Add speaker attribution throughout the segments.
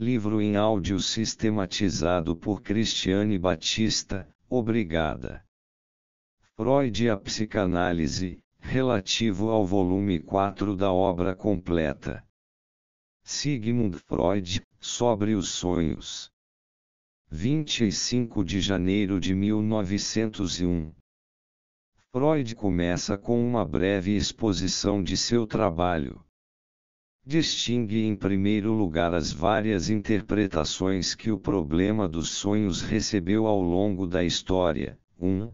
Speaker 1: Livro em áudio sistematizado por Cristiane Batista, obrigada. Freud e a Psicanálise, relativo ao volume 4 da obra completa. Sigmund Freud, sobre os sonhos. 25 de janeiro de 1901. Freud começa com uma breve exposição de seu trabalho. Distingue em primeiro lugar as várias interpretações que o problema dos sonhos recebeu ao longo da história. 1. Um,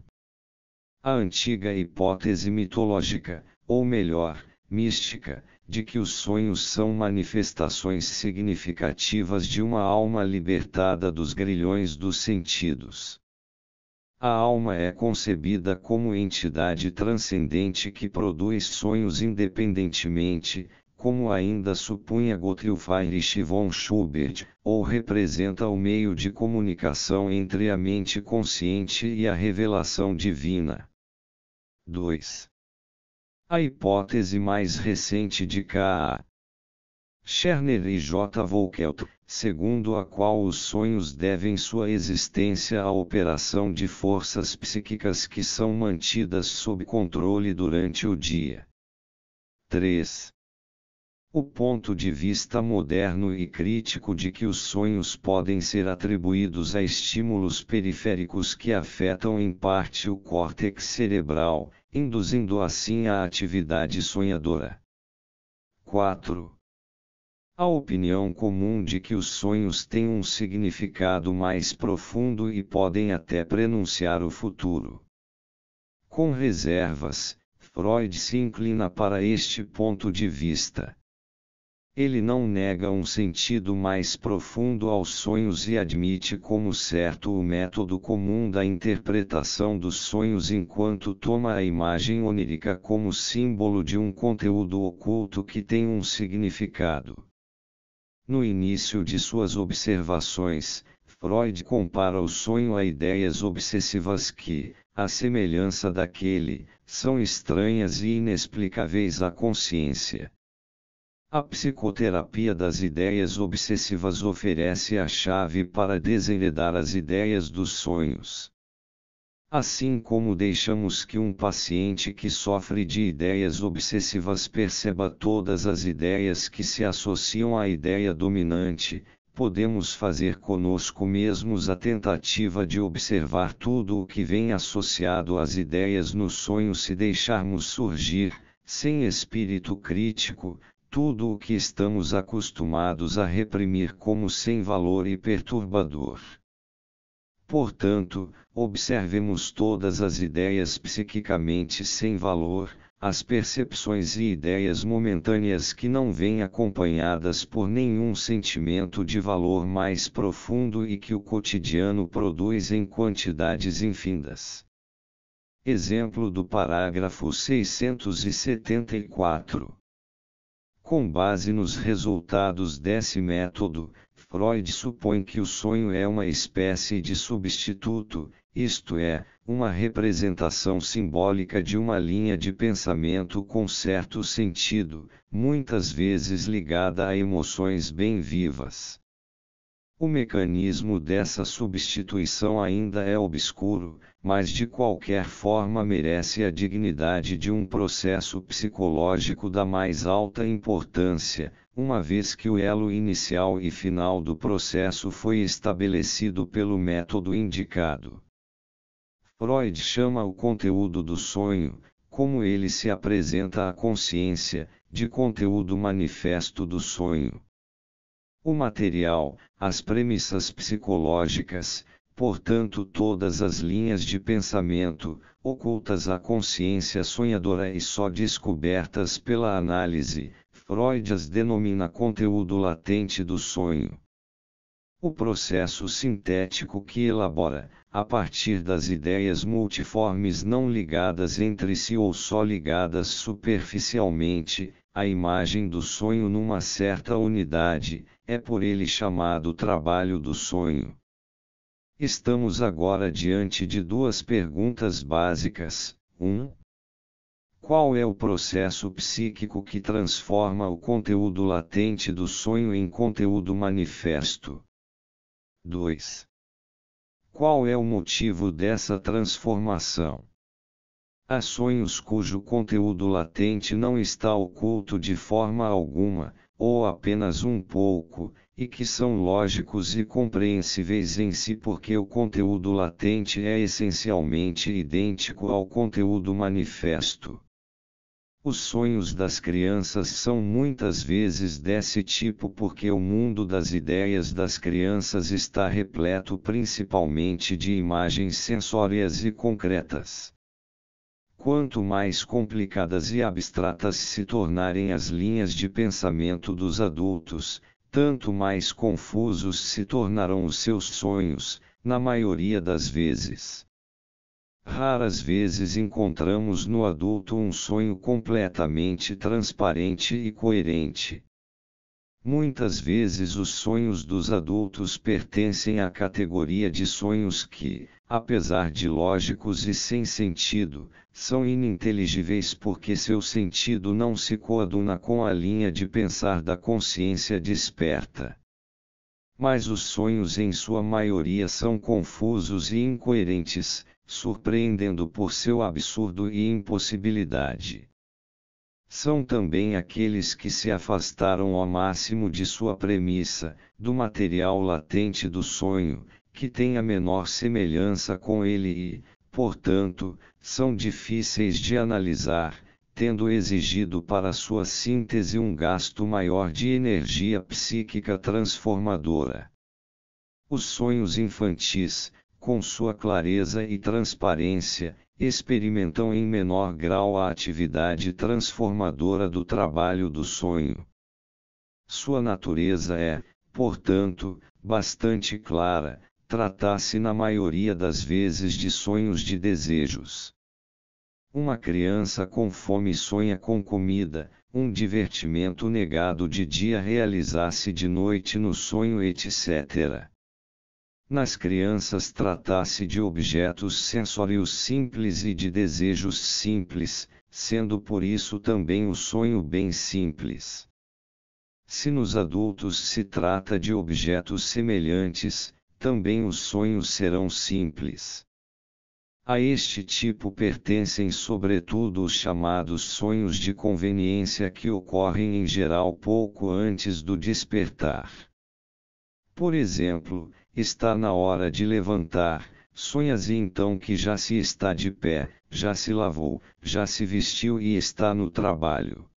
Speaker 1: a antiga hipótese mitológica, ou melhor, mística, de que os sonhos são manifestações significativas de uma alma libertada dos grilhões dos sentidos. A alma é concebida como entidade transcendente que produz sonhos independentemente, como ainda supunha Gottlieb von Schubert, ou representa o meio de comunicação entre a mente consciente e a revelação divina. 2. A hipótese mais recente de K. Scherner e J. Volkelt, segundo a qual os sonhos devem sua existência à operação de forças psíquicas que são mantidas sob controle durante o dia. 3. O ponto de vista moderno e crítico de que os sonhos podem ser atribuídos a estímulos periféricos que afetam em parte o córtex cerebral, induzindo assim a atividade sonhadora. 4. A opinião comum de que os sonhos têm um significado mais profundo e podem até prenunciar o futuro. Com reservas, Freud se inclina para este ponto de vista ele não nega um sentido mais profundo aos sonhos e admite como certo o método comum da interpretação dos sonhos enquanto toma a imagem onírica como símbolo de um conteúdo oculto que tem um significado. No início de suas observações, Freud compara o sonho a ideias obsessivas que, à semelhança daquele, são estranhas e inexplicáveis à consciência. A psicoterapia das ideias obsessivas oferece a chave para desenredar as ideias dos sonhos. Assim como deixamos que um paciente que sofre de ideias obsessivas perceba todas as ideias que se associam à ideia dominante, podemos fazer conosco mesmos a tentativa de observar tudo o que vem associado às ideias no sonho se deixarmos surgir, sem espírito crítico, tudo o que estamos acostumados a reprimir como sem valor e perturbador. Portanto, observemos todas as ideias psiquicamente sem valor, as percepções e ideias momentâneas que não vêm acompanhadas por nenhum sentimento de valor mais profundo e que o cotidiano produz em quantidades infindas. Exemplo do parágrafo 674. Com base nos resultados desse método, Freud supõe que o sonho é uma espécie de substituto, isto é, uma representação simbólica de uma linha de pensamento com certo sentido, muitas vezes ligada a emoções bem vivas. O mecanismo dessa substituição ainda é obscuro, mas de qualquer forma merece a dignidade de um processo psicológico da mais alta importância, uma vez que o elo inicial e final do processo foi estabelecido pelo método indicado. Freud chama o conteúdo do sonho, como ele se apresenta à consciência, de conteúdo manifesto do sonho. O material, as premissas psicológicas, portanto, todas as linhas de pensamento, ocultas à consciência sonhadora e só descobertas pela análise, Freud as denomina conteúdo latente do sonho. O processo sintético que elabora, a partir das ideias multiformes não ligadas entre si ou só ligadas superficialmente, a imagem do sonho numa certa unidade, é por ele chamado trabalho do sonho. Estamos agora diante de duas perguntas básicas. 1. Um, qual é o processo psíquico que transforma o conteúdo latente do sonho em conteúdo manifesto? 2. Qual é o motivo dessa transformação? Há sonhos cujo conteúdo latente não está oculto de forma alguma, ou apenas um pouco, e que são lógicos e compreensíveis em si porque o conteúdo latente é essencialmente idêntico ao conteúdo manifesto. Os sonhos das crianças são muitas vezes desse tipo porque o mundo das ideias das crianças está repleto principalmente de imagens sensórias e concretas. Quanto mais complicadas e abstratas se tornarem as linhas de pensamento dos adultos, tanto mais confusos se tornarão os seus sonhos, na maioria das vezes. Raras vezes encontramos no adulto um sonho completamente transparente e coerente. Muitas vezes os sonhos dos adultos pertencem à categoria de sonhos que, apesar de lógicos e sem sentido, são ininteligíveis porque seu sentido não se coaduna com a linha de pensar da consciência desperta. Mas os sonhos em sua maioria são confusos e incoerentes, surpreendendo por seu absurdo e impossibilidade. São também aqueles que se afastaram ao máximo de sua premissa, do material latente do sonho, que têm a menor semelhança com ele e, portanto, são difíceis de analisar, tendo exigido para sua síntese um gasto maior de energia psíquica transformadora. Os sonhos infantis, com sua clareza e transparência, experimentam em menor grau a atividade transformadora do trabalho do sonho. Sua natureza é, portanto, bastante clara, tratasse na maioria das vezes de sonhos de desejos. Uma criança com fome sonha com comida, um divertimento negado de dia realizasse de noite no sonho, etc. Nas crianças tratasse de objetos sensórios simples e de desejos simples, sendo por isso também o sonho bem simples. Se nos adultos se trata de objetos semelhantes, também os sonhos serão simples. A este tipo pertencem sobretudo os chamados sonhos de conveniência que ocorrem em geral pouco antes do despertar. Por exemplo, está na hora de levantar, sonhas e então que já se está de pé, já se lavou, já se vestiu e está no trabalho.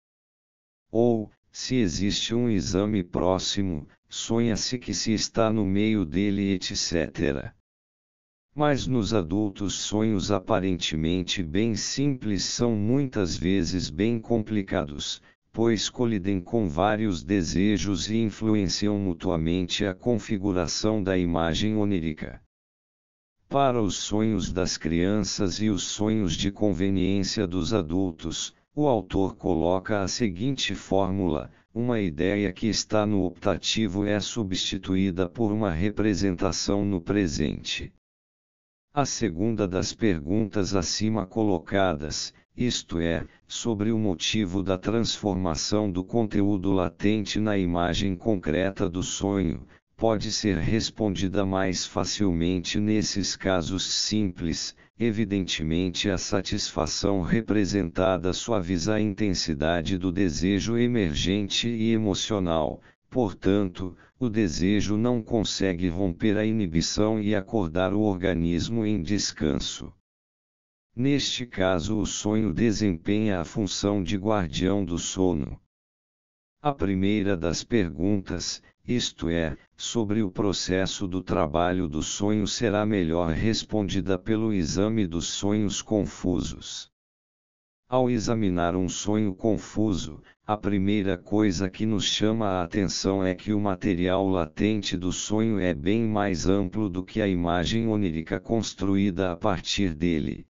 Speaker 1: Ou, se existe um exame próximo, sonha-se que se está no meio dele, etc. Mas nos adultos, sonhos aparentemente bem simples são muitas vezes bem complicados, pois colidem com vários desejos e influenciam mutuamente a configuração da imagem onírica. Para os sonhos das crianças e os sonhos de conveniência dos adultos, o autor coloca a seguinte fórmula: uma ideia que está no optativo é substituída por uma representação no presente. A segunda das perguntas acima colocadas, isto é, sobre o motivo da transformação do conteúdo latente na imagem concreta do sonho, pode ser respondida mais facilmente nesses casos simples, evidentemente a satisfação representada suaviza a intensidade do desejo emergente e emocional, portanto, o desejo não consegue romper a inibição e acordar o organismo em descanso. Neste caso, o sonho desempenha a função de guardião do sono. A primeira das perguntas, isto é, sobre o processo do trabalho do sonho será melhor respondida pelo exame dos sonhos confusos. Ao examinar um sonho confuso, a primeira coisa que nos chama a atenção é que o material latente do sonho é bem mais amplo do que a imagem onírica construída a partir dele.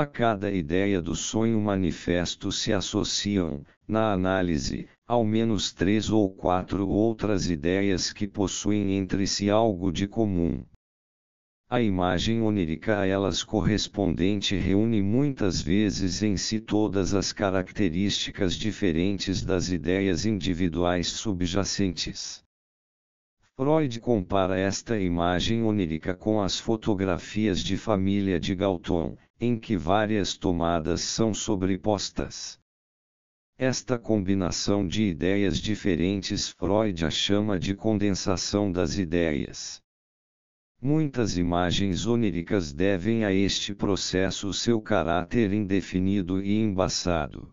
Speaker 1: A cada ideia do sonho manifesto se associam, na análise, ao menos três ou quatro outras ideias que possuem entre si algo de comum. A imagem onírica a elas correspondente reúne muitas vezes em si todas as características diferentes das ideias individuais subjacentes. Freud compara esta imagem onírica com as fotografias de família de Galton, em que várias tomadas são sobrepostas. Esta combinação de ideias diferentes Freud a chama de condensação das ideias. Muitas imagens oníricas devem a este processo seu caráter indefinido e embaçado.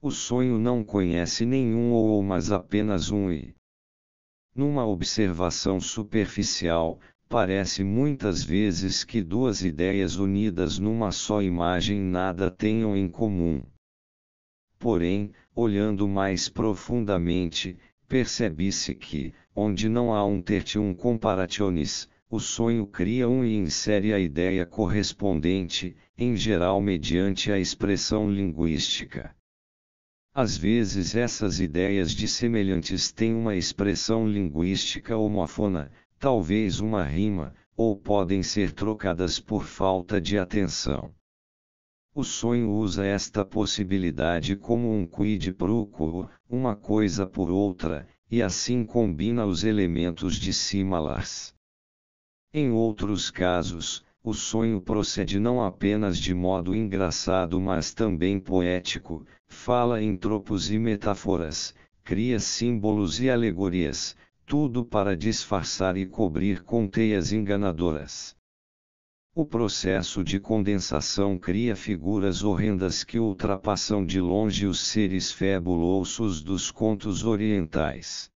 Speaker 1: O sonho não conhece nenhum ou mas apenas um e. Numa observação superficial, Parece muitas vezes que duas ideias unidas numa só imagem nada tenham em comum. Porém, olhando mais profundamente, percebi se que, onde não há um tertium comparationis, o sonho cria um e insere a ideia correspondente, em geral mediante a expressão linguística. Às vezes essas ideias de semelhantes têm uma expressão linguística homófona, talvez uma rima, ou podem ser trocadas por falta de atenção. O sonho usa esta possibilidade como um quid pro quo, uma coisa por outra, e assim combina os elementos de similares. Em outros casos, o sonho procede não apenas de modo engraçado mas também poético, fala em tropos e metáforas, cria símbolos e alegorias, tudo para disfarçar e cobrir com teias enganadoras. O processo de condensação cria figuras horrendas que ultrapassam de longe os seres fabulosos dos contos orientais.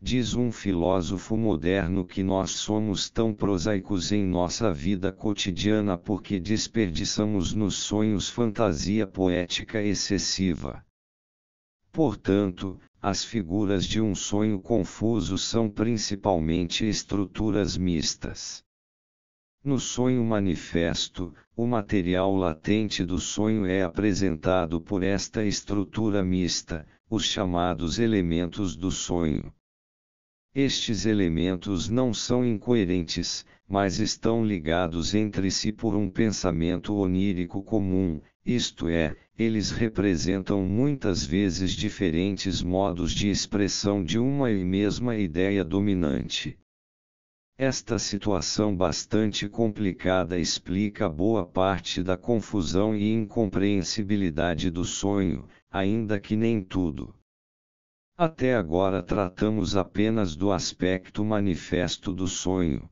Speaker 1: Diz um filósofo moderno que nós somos tão prosaicos em nossa vida cotidiana porque desperdiçamos nos sonhos fantasia poética excessiva. Portanto, as figuras de um sonho confuso são principalmente estruturas mistas. No sonho manifesto, o material latente do sonho é apresentado por esta estrutura mista, os chamados elementos do sonho. Estes elementos não são incoerentes, mas estão ligados entre si por um pensamento onírico comum, isto é, eles representam muitas vezes diferentes modos de expressão de uma e mesma ideia dominante. Esta situação bastante complicada explica boa parte da confusão e incompreensibilidade do sonho, ainda que nem tudo. Até agora tratamos apenas do aspecto manifesto do sonho.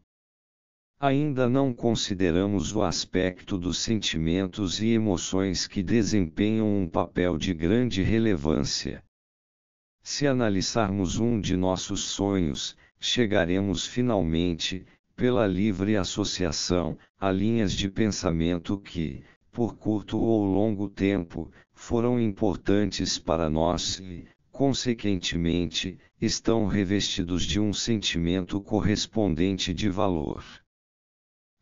Speaker 1: Ainda não consideramos o aspecto dos sentimentos e emoções que desempenham um papel de grande relevância. Se analisarmos um de nossos sonhos, chegaremos finalmente, pela livre associação, a linhas de pensamento que, por curto ou longo tempo, foram importantes para nós e, consequentemente, estão revestidos de um sentimento correspondente de valor.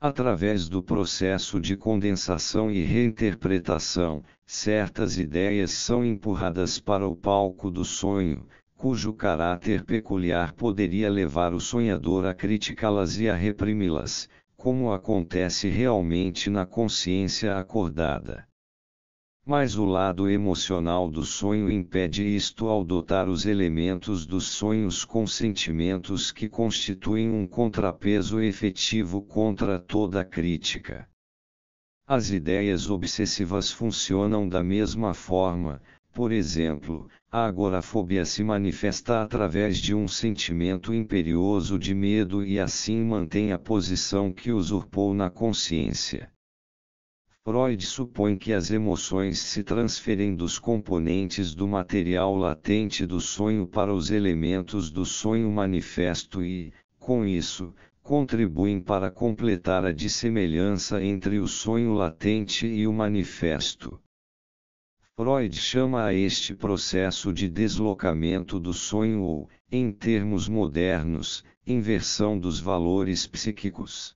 Speaker 1: Através do processo de condensação e reinterpretação, certas ideias são empurradas para o palco do sonho, cujo caráter peculiar poderia levar o sonhador a criticá-las e a reprimi-las, como acontece realmente na consciência acordada. Mas o lado emocional do sonho impede isto ao dotar os elementos dos sonhos com sentimentos que constituem um contrapeso efetivo contra toda crítica. As ideias obsessivas funcionam da mesma forma, por exemplo, a agorafobia se manifesta através de um sentimento imperioso de medo e assim mantém a posição que usurpou na consciência. Freud supõe que as emoções se transferem dos componentes do material latente do sonho para os elementos do sonho manifesto e, com isso, contribuem para completar a dissemelhança entre o sonho latente e o manifesto. Freud chama a este processo de deslocamento do sonho ou, em termos modernos, inversão dos valores psíquicos.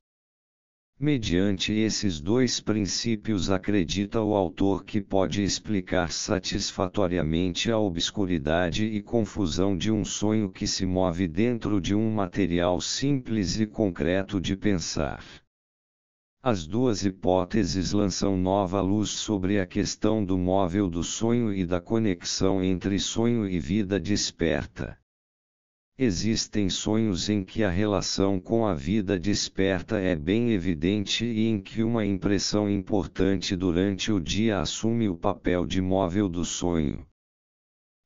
Speaker 1: Mediante esses dois princípios, acredita o autor que pode explicar satisfatoriamente a obscuridade e confusão de um sonho que se move dentro de um material simples e concreto de pensar. As duas hipóteses lançam nova luz sobre a questão do móvel do sonho e da conexão entre sonho e vida desperta. Existem sonhos em que a relação com a vida desperta é bem evidente e em que uma impressão importante durante o dia assume o papel de móvel do sonho.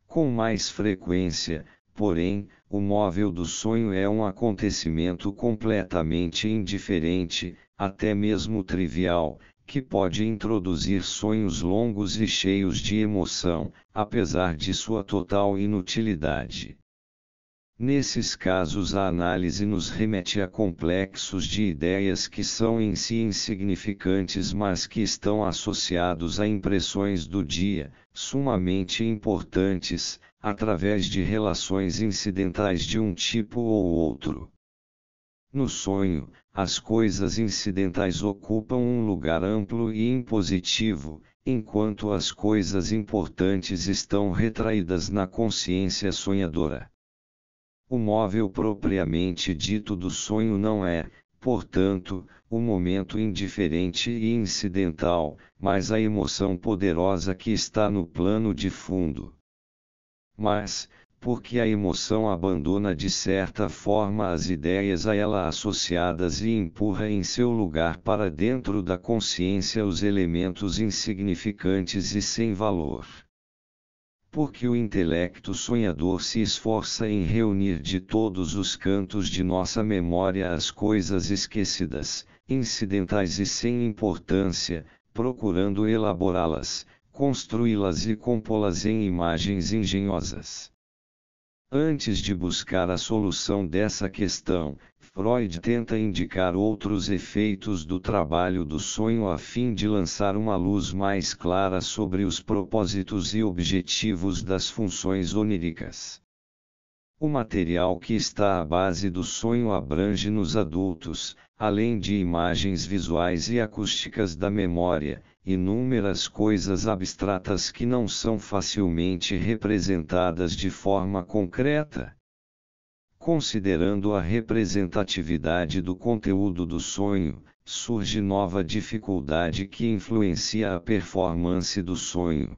Speaker 1: Com mais frequência, porém, o móvel do sonho é um acontecimento completamente indiferente, até mesmo trivial, que pode introduzir sonhos longos e cheios de emoção, apesar de sua total inutilidade. Nesses casos, a análise nos remete a complexos de ideias que são em si insignificantes, mas que estão associados a impressões do dia, sumamente importantes, através de relações incidentais de um tipo ou outro. No sonho, as coisas incidentais ocupam um lugar amplo e impositivo, enquanto as coisas importantes estão retraídas na consciência sonhadora. O móvel propriamente dito do sonho não é, portanto, um momento indiferente e incidental, mas a emoção poderosa que está no plano de fundo. Mas, porque a emoção abandona de certa forma as ideias a ela associadas e empurra em seu lugar para dentro da consciência os elementos insignificantes e sem valor porque o intelecto sonhador se esforça em reunir de todos os cantos de nossa memória as coisas esquecidas, incidentais e sem importância, procurando elaborá-las, construí-las e compô-las em imagens engenhosas. Antes de buscar a solução dessa questão, Freud tenta indicar outros efeitos do trabalho do sonho a fim de lançar uma luz mais clara sobre os propósitos e objetivos das funções oníricas. O material que está à base do sonho abrange nos adultos, além de imagens visuais e acústicas da memória, inúmeras coisas abstratas que não são facilmente representadas de forma concreta. Considerando a representatividade do conteúdo do sonho, surge nova dificuldade que influencia a performance do sonho.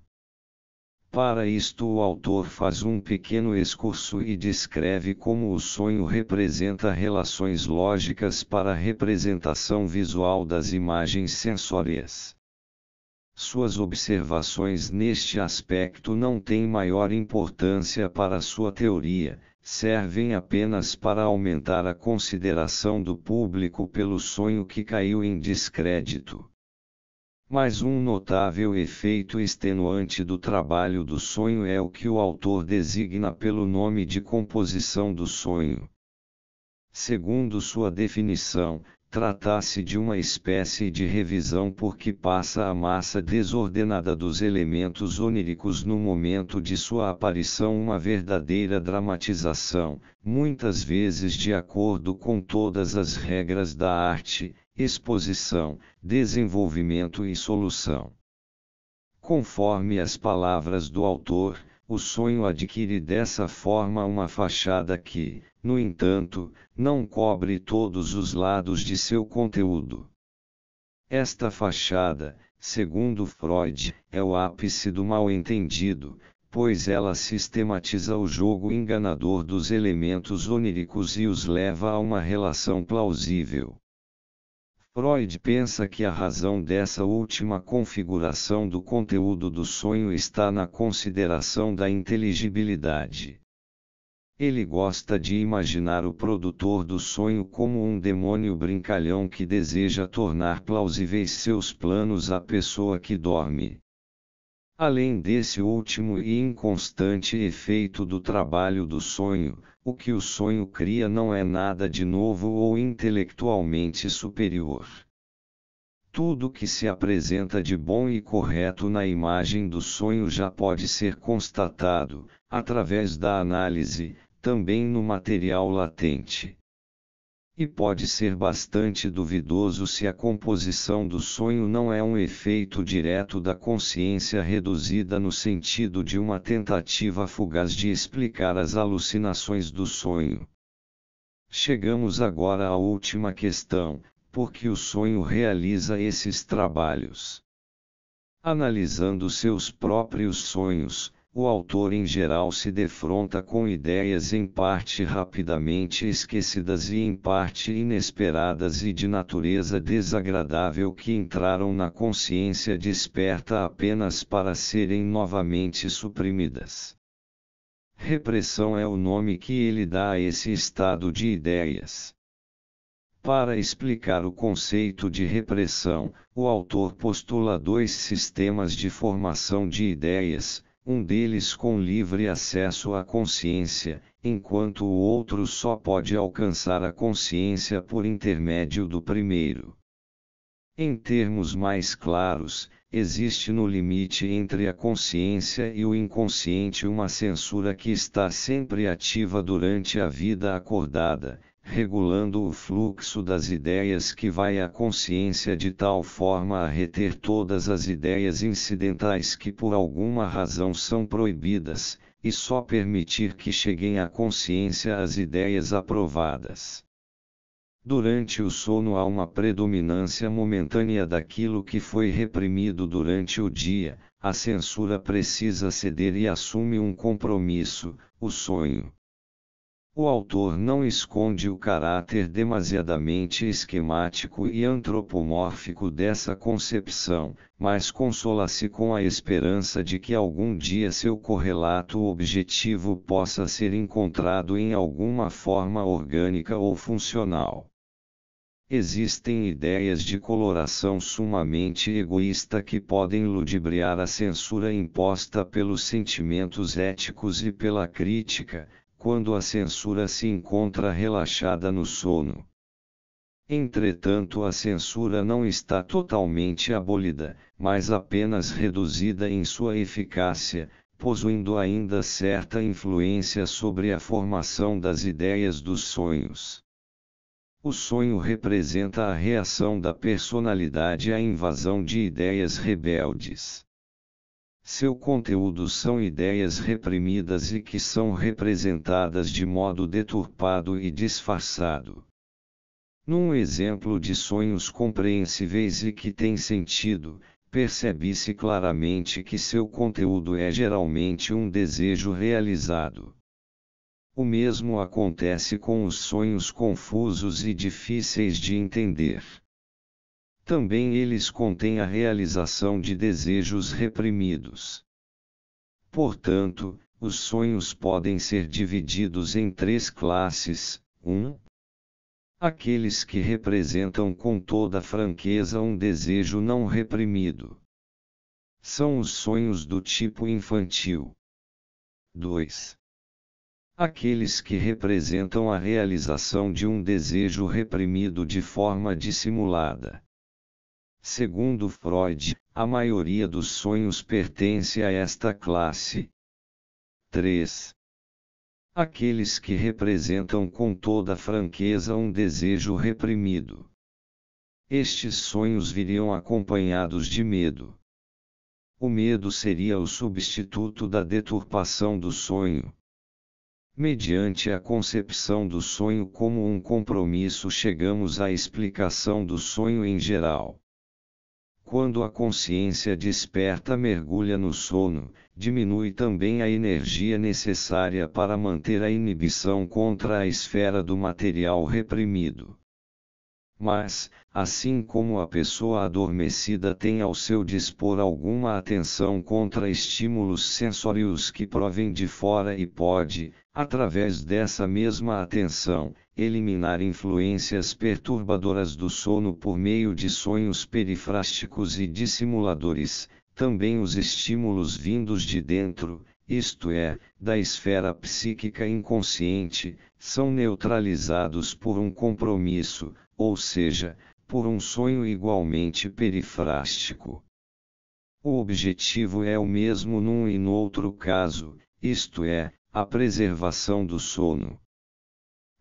Speaker 1: Para isto, o autor faz um pequeno excurso e descreve como o sonho representa relações lógicas para a representação visual das imagens sensórias. Suas observações neste aspecto não têm maior importância para sua teoria, servem apenas para aumentar a consideração do público pelo sonho que caiu em descrédito. Mas um notável efeito extenuante do trabalho do sonho é o que o autor designa pelo nome de composição do sonho. Segundo sua definição, tratasse de uma espécie de revisão porque passa a massa desordenada dos elementos oníricos no momento de sua aparição uma verdadeira dramatização, muitas vezes de acordo com todas as regras da arte, exposição, desenvolvimento e solução. Conforme as palavras do autor, o sonho adquire dessa forma uma fachada que, no entanto, não cobre todos os lados de seu conteúdo. Esta fachada, segundo Freud, é o ápice do mal-entendido, pois ela sistematiza o jogo enganador dos elementos oníricos e os leva a uma relação plausível. Freud pensa que a razão dessa última configuração do conteúdo do sonho está na consideração da inteligibilidade. Ele gosta de imaginar o produtor do sonho como um demônio brincalhão que deseja tornar plausíveis seus planos à pessoa que dorme. Além desse último e inconstante efeito do trabalho do sonho, o que o sonho cria não é nada de novo ou intelectualmente superior. Tudo que se apresenta de bom e correto na imagem do sonho já pode ser constatado, através da análise, também no material latente e pode ser bastante duvidoso se a composição do sonho não é um efeito direto da consciência reduzida no sentido de uma tentativa fugaz de explicar as alucinações do sonho. Chegamos agora à última questão: por que o sonho realiza esses trabalhos? Analisando seus próprios sonhos, o autor em geral se defronta com ideias em parte rapidamente esquecidas e em parte inesperadas e de natureza desagradável que entraram na consciência desperta apenas para serem novamente suprimidas. Repressão é o nome que ele dá a esse estado de ideias. Para explicar o conceito de repressão, o autor postula dois sistemas de formação de ideias, um deles com livre acesso à consciência, enquanto o outro só pode alcançar a consciência por intermédio do primeiro. Em termos mais claros, existe no limite entre a consciência e o inconsciente uma censura que está sempre ativa durante a vida acordada, regulando o fluxo das ideias que vai à consciência de tal forma a reter todas as ideias incidentais que por alguma razão são proibidas, e só permitir que cheguem à consciência as ideias aprovadas. Durante o sono há uma predominância momentânea daquilo que foi reprimido durante o dia, a censura precisa ceder e assume um compromisso, o sonho. O autor não esconde o caráter demasiadamente esquemático e antropomórfico dessa concepção, mas consola-se com a esperança de que algum dia seu correlato objetivo possa ser encontrado em alguma forma orgânica ou funcional. Existem ideias de coloração sumamente egoísta que podem ludibriar a censura imposta pelos sentimentos éticos e pela crítica, quando a censura se encontra relaxada no sono. Entretanto, a censura não está totalmente abolida, mas apenas reduzida em sua eficácia, possuindo ainda certa influência sobre a formação das ideias dos sonhos. O sonho representa a reação da personalidade à invasão de ideias rebeldes. Seu conteúdo são ideias reprimidas e que são representadas de modo deturpado e disfarçado. Num exemplo de sonhos compreensíveis e que têm sentido, percebe-se claramente que seu conteúdo é geralmente um desejo realizado. O mesmo acontece com os sonhos confusos e difíceis de entender também eles contêm a realização de desejos reprimidos. Portanto, os sonhos podem ser divididos em três classes: 1. Um, aqueles que representam com toda franqueza um desejo não reprimido. São os sonhos do tipo infantil. 2. Aqueles que representam a realização de um desejo reprimido de forma dissimulada. Segundo Freud, a maioria dos sonhos pertence a esta classe. 3. Aqueles que representam com toda franqueza um desejo reprimido. Estes sonhos viriam acompanhados de medo. O medo seria o substituto da deturpação do sonho. Mediante a concepção do sonho como um compromisso, chegamos à explicação do sonho em geral. Quando a consciência desperta mergulha no sono, diminui também a energia necessária para manter a inibição contra a esfera do material reprimido. Mas, assim como a pessoa adormecida tem ao seu dispor alguma atenção contra estímulos sensórios que provêm de fora e pode, através dessa mesma atenção, eliminar influências perturbadoras do sono por meio de sonhos perifrásticos e dissimuladores, também os estímulos vindos de dentro, isto é, da esfera psíquica inconsciente, são neutralizados por um compromisso, ou seja, por um sonho igualmente perifrástico. O objetivo é o mesmo num e no outro caso, isto é, a preservação do sono.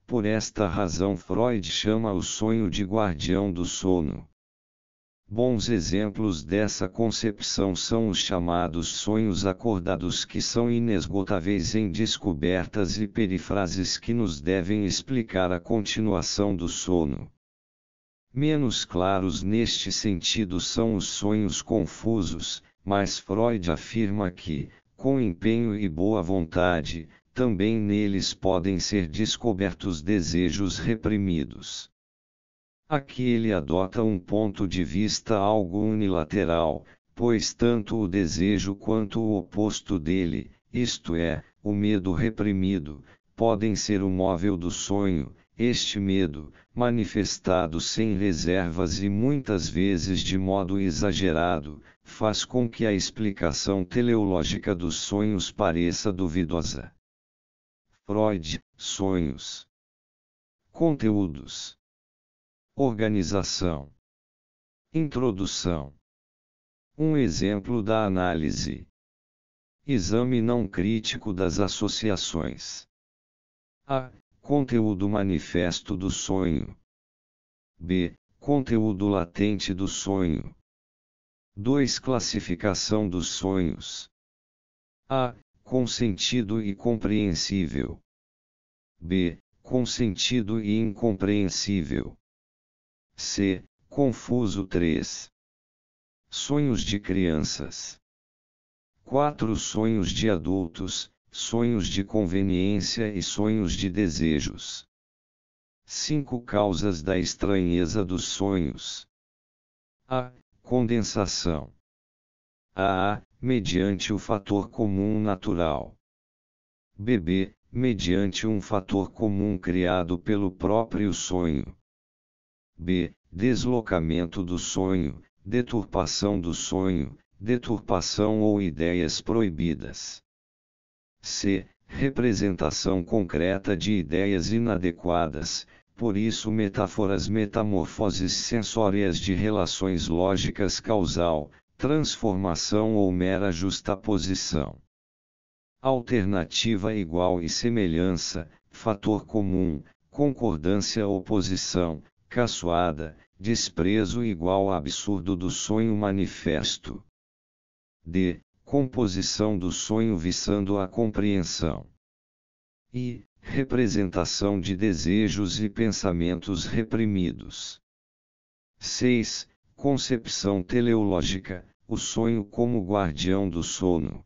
Speaker 1: Por esta razão, Freud chama o sonho de guardião do sono. Bons exemplos dessa concepção são os chamados sonhos acordados, que são inesgotáveis em descobertas e perifrases que nos devem explicar a continuação do sono. Menos claros neste sentido são os sonhos confusos, mas Freud afirma que, com empenho e boa vontade, também neles podem ser descobertos desejos reprimidos. Aqui ele adota um ponto de vista algo unilateral, pois tanto o desejo quanto o oposto dele, isto é, o medo reprimido, podem ser o móvel do sonho, este medo, manifestado sem reservas e muitas vezes de modo exagerado, faz com que a explicação teleológica dos sonhos pareça duvidosa. Freud, sonhos. Conteúdos. Organização. Introdução. Um exemplo da análise. Exame não crítico das associações. A. Conteúdo manifesto do sonho. B. Conteúdo latente do sonho. 2. Classificação dos sonhos. A com sentido e compreensível. B. Com sentido e incompreensível. C. Confuso 3. Sonhos de crianças. 4. Sonhos de adultos, sonhos de conveniência e sonhos de desejos. 5 Causas da estranheza dos sonhos. A. Condensação. A mediante o fator comum natural. BB, mediante um fator comum criado pelo próprio sonho. B. Deslocamento do sonho, deturpação do sonho, deturpação ou ideias proibidas. C. Representação concreta de ideias inadequadas, por isso metáforas metamorfoses sensórias de relações lógicas causal, transformação ou mera justaposição. Alternativa igual e semelhança, fator comum, concordância oposição, caçoada, desprezo igual absurdo do sonho manifesto. D. Composição do sonho visando a compreensão. I. Representação de desejos e pensamentos reprimidos. 6. Concepção teleológica, o sonho como guardião do sono.